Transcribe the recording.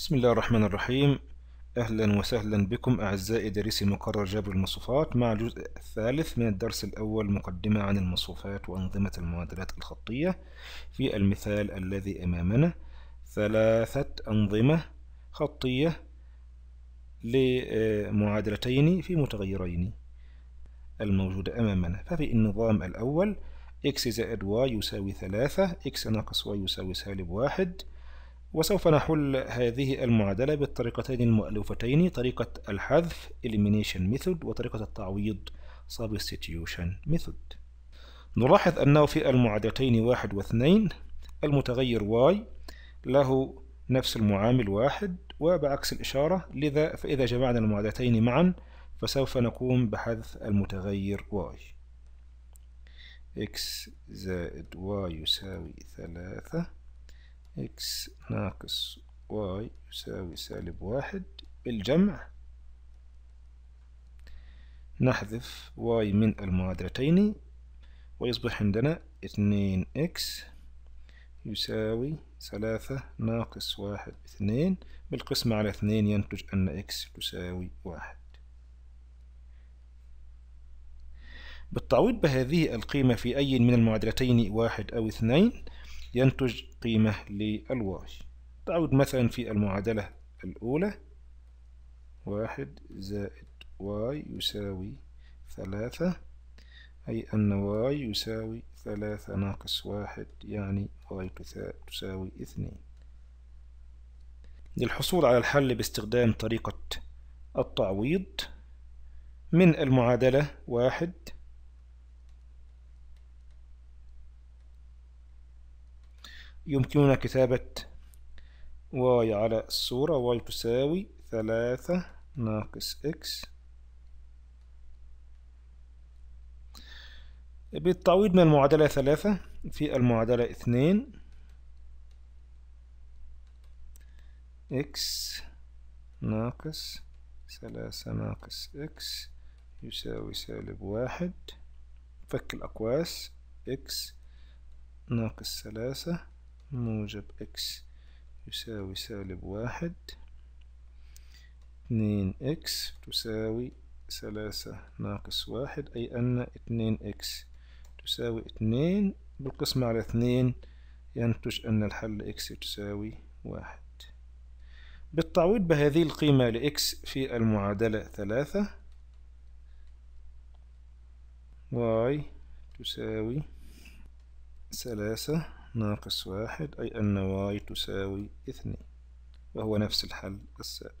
بسم الله الرحمن الرحيم أهلا وسهلا بكم أعزائي دارسي مقرر جبر المصفوفات مع الجزء الثالث من الدرس الأول مقدمة عن المصفوفات وأنظمة المعادلات الخطية في المثال الذي أمامنا ثلاثة أنظمة خطية لمعادلتين في متغيرين الموجودة أمامنا ففي النظام الأول x زائد y يساوي ثلاثة x ناقص y يساوي سالب واحد وسوف نحل هذه المعادلة بالطريقتين المؤلفتين طريقة الحذف elimination method وطريقة التعويض substitution method نلاحظ أنه في المعادلتين واحد واثنين المتغير y له نفس المعامل واحد وبعكس الإشارة لذا فإذا جمعنا المعادلتين معا فسوف نقوم بحذف المتغير y x زائد y يساوي ثلاثة إكس ناقص واي يساوي سالب واحد بالجمع نحذف واي من المعادلتين ويصبح عندنا اثنين إكس يساوي ثلاثة ناقص واحد اثنين بالقسمة على اثنين ينتج أن إكس تساوي واحد بالتعويض بهذه القيمة في أي من المعادلتين واحد أو اثنين ينتج قيمة للواي تعود مثلا في المعادلة الأولى واحد زائد واي يساوي ثلاثة أي أن واي يساوي ثلاثة ناقص واحد يعني واي تساوي اثنين للحصول على الحل باستخدام طريقة التعويض من المعادلة واحد يمكننا كتابة واي على الصورة واي تساوي ثلاثة ناقص إكس بالتعويض من المعادلة ثلاثة في المعادلة اثنين إكس ناقص ثلاثة ناقص إكس يساوي سالب واحد فك الأقواس إكس ناقص ثلاثة موجب إكس يساوي سالب واحد اتنين إكس تساوي ثلاثة ناقص واحد أي أن اتنين إكس تساوي اتنين بالقسمة على اتنين ينتج أن الحل إكس تساوي واحد بالتعويض بهذه القيمة لإكس في المعادلة ثلاثة واي تساوي ثلاثة ناقص واحد أي أن y تساوي اثنين وهو نفس الحل السابق